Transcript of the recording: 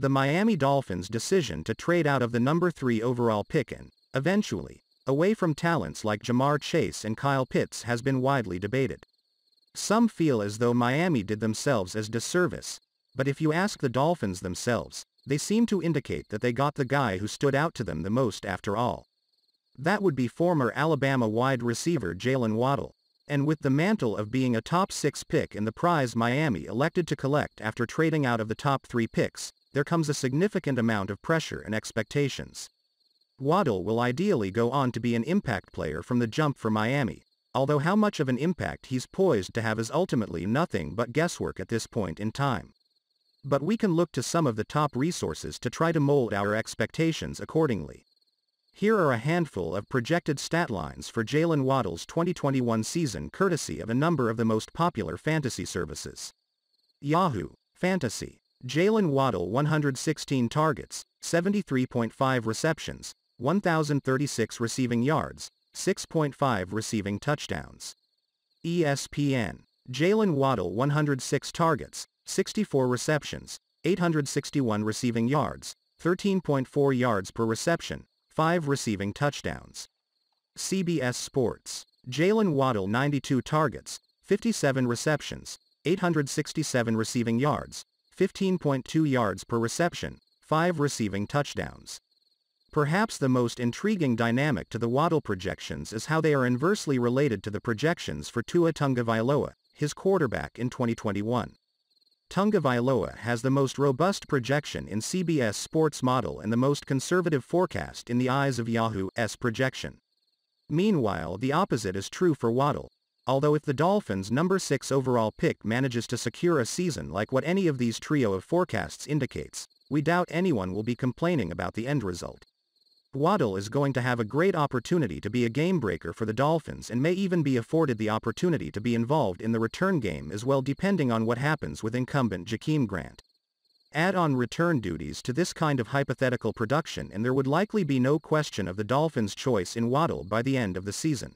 The Miami Dolphins' decision to trade out of the number 3 overall pick and, eventually, away from talents like Jamar Chase and Kyle Pitts has been widely debated. Some feel as though Miami did themselves as disservice, but if you ask the Dolphins themselves, they seem to indicate that they got the guy who stood out to them the most after all. That would be former Alabama wide receiver Jalen Waddle, and with the mantle of being a top six pick in the prize Miami elected to collect after trading out of the top three picks, there comes a significant amount of pressure and expectations. Waddle will ideally go on to be an impact player from the jump for Miami, although how much of an impact he's poised to have is ultimately nothing but guesswork at this point in time. But we can look to some of the top resources to try to mold our expectations accordingly. Here are a handful of projected stat lines for Jalen Waddle's 2021 season courtesy of a number of the most popular fantasy services. Yahoo! Fantasy Jalen Waddle 116 targets, 73.5 receptions, 1,036 receiving yards, 6.5 receiving touchdowns. ESPN. Jalen Waddle 106 targets, 64 receptions, 861 receiving yards, 13.4 yards per reception, 5 receiving touchdowns. CBS Sports. Jalen Waddle 92 targets, 57 receptions, 867 receiving yards, 15.2 yards per reception, 5 receiving touchdowns. Perhaps the most intriguing dynamic to the Waddle projections is how they are inversely related to the projections for Tua Tungavailoa, his quarterback in 2021. Tungavailoa has the most robust projection in CBS sports model and the most conservative forecast in the eyes of Yahoo's projection. Meanwhile the opposite is true for Waddle, although if the Dolphins' number 6 overall pick manages to secure a season like what any of these trio of forecasts indicates, we doubt anyone will be complaining about the end result. Waddle is going to have a great opportunity to be a game-breaker for the Dolphins and may even be afforded the opportunity to be involved in the return game as well depending on what happens with incumbent Jakeem Grant. Add on return duties to this kind of hypothetical production and there would likely be no question of the Dolphins' choice in Waddle by the end of the season.